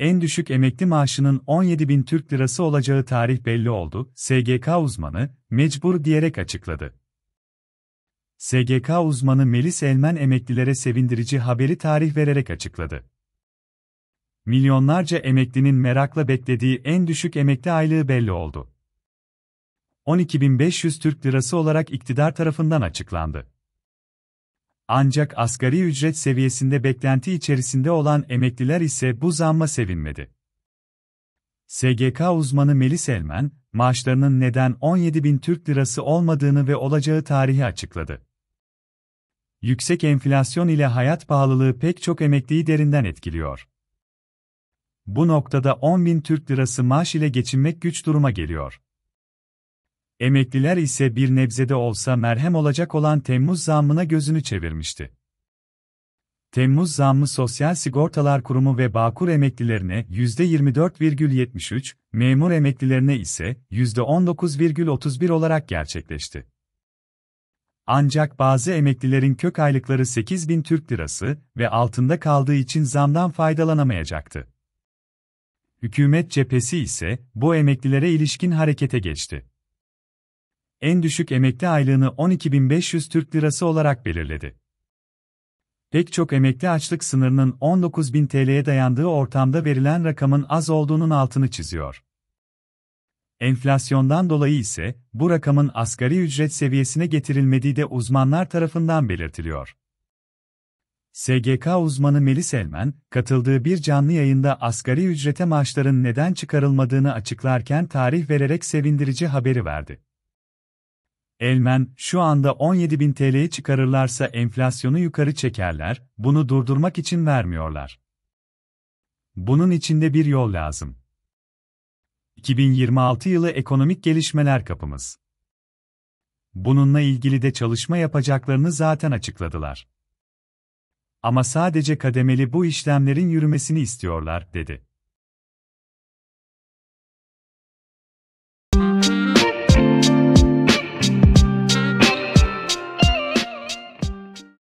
en düşük emekli maaşının 17 bin Türk lirası olacağı tarih belli oldu, SGK uzmanı, mecbur diyerek açıkladı. SGK uzmanı Melis Elmen emeklilere sevindirici haberi tarih vererek açıkladı. Milyonlarca emeklinin merakla beklediği en düşük emekli aylığı belli oldu. 12.500 Türk lirası olarak iktidar tarafından açıklandı. Ancak asgari ücret seviyesinde beklenti içerisinde olan emekliler ise bu zamma sevinmedi. SGK uzmanı Melis Elmen, maaşlarının neden 17 bin Türk lirası olmadığını ve olacağı tarihi açıkladı. Yüksek enflasyon ile hayat pahalılığı pek çok emekliyi derinden etkiliyor. Bu noktada 10 bin Türk lirası maaş ile geçinmek güç duruma geliyor. Emekliler ise bir nebzede olsa merhem olacak olan Temmuz zammına gözünü çevirmişti. Temmuz zammı Sosyal Sigortalar Kurumu ve Bağkur emeklilerine %24,73, memur emeklilerine ise %19,31 olarak gerçekleşti. Ancak bazı emeklilerin kök aylıkları 8 bin Türk lirası ve altında kaldığı için zamdan faydalanamayacaktı. Hükümet cephesi ise bu emeklilere ilişkin harekete geçti en düşük emekli aylığını 12.500 Türk Lirası olarak belirledi. Pek çok emekli açlık sınırının 19.000 TL'ye dayandığı ortamda verilen rakamın az olduğunun altını çiziyor. Enflasyondan dolayı ise bu rakamın asgari ücret seviyesine getirilmediği de uzmanlar tarafından belirtiliyor. SGK uzmanı Melis Elmen, katıldığı bir canlı yayında asgari ücrete maaşların neden çıkarılmadığını açıklarken tarih vererek sevindirici haberi verdi. Elmen, şu anda 17 bin TL'ye çıkarırlarsa enflasyonu yukarı çekerler, bunu durdurmak için vermiyorlar. Bunun içinde bir yol lazım. 2026 yılı ekonomik gelişmeler kapımız. Bununla ilgili de çalışma yapacaklarını zaten açıkladılar. Ama sadece kademeli bu işlemlerin yürümesini istiyorlar, dedi.